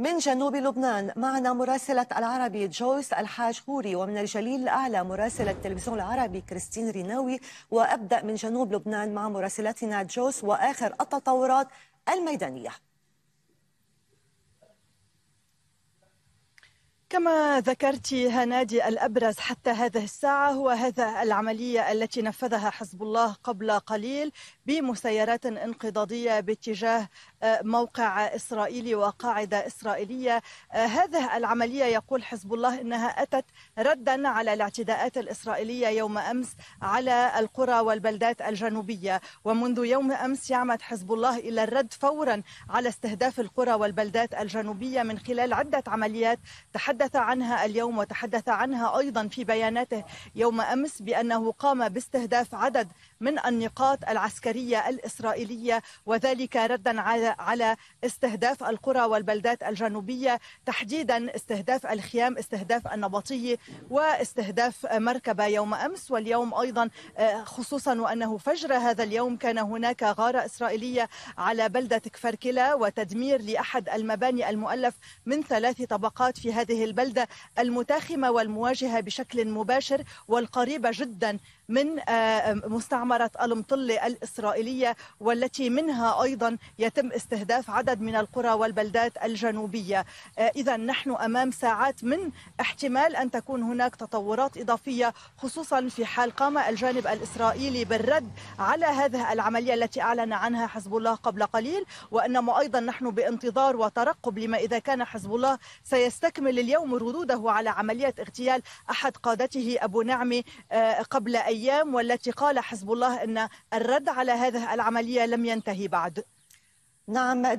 من جنوب لبنان معنا مراسلة العربي جويس الحاج خوري ومن الجليل الأعلى مراسلة التلفزيون العربي كريستين ريناوي وأبدأ من جنوب لبنان مع مراسلتنا جويس وآخر التطورات الميدانية كما ذكرت هنادي الابرز حتى هذه الساعه هو هذا العمليه التي نفذها حزب الله قبل قليل بمسيرات انقضاضيه باتجاه آه، موقع اسرائيلي وقاعده اسرائيليه آه، هذه العمليه يقول حزب الله انها اتت ردا على الاعتداءات الاسرائيليه يوم امس على القرى والبلدات الجنوبيه ومنذ يوم امس يعمد حزب الله الى الرد فورا على استهداف القرى والبلدات الجنوبيه من خلال عده عمليات تحدث تحدث عنها اليوم وتحدث عنها أيضا في بياناته يوم أمس بأنه قام باستهداف عدد من النقاط العسكرية الإسرائيلية وذلك ردا على استهداف القرى والبلدات الجنوبية تحديدا استهداف الخيام استهداف النبطية واستهداف مركبة يوم أمس واليوم أيضا آه، خصوصا وأنه فجر هذا اليوم كان هناك غارة إسرائيلية على بلدة كفركلا وتدمير لأحد المباني المؤلف من ثلاث طبقات في هذه البلدة المتاخمة والمواجهة بشكل مباشر والقريبة جدا من آه، مستعمرة المطلة الإسرائيلية والتي منها أيضا يتم استهداف عدد من القرى والبلدات الجنوبية آه، إذا نحن أمام ساعات من احتمال أن تكون هناك تطورات إضافية خصوصا في حال قام الجانب الإسرائيلي بالرد على هذه العملية التي أعلن عنها حزب الله قبل قليل وإنما أيضا نحن بانتظار وترقب لما إذا كان حزب الله سيستكمل اليوم اليوم ردوده على عملية اغتيال أحد قادته أبو نعمي آه، قبل أيام والتي قال حزب الله أن الرد على هذه العملية لم ينتهي بعد نعم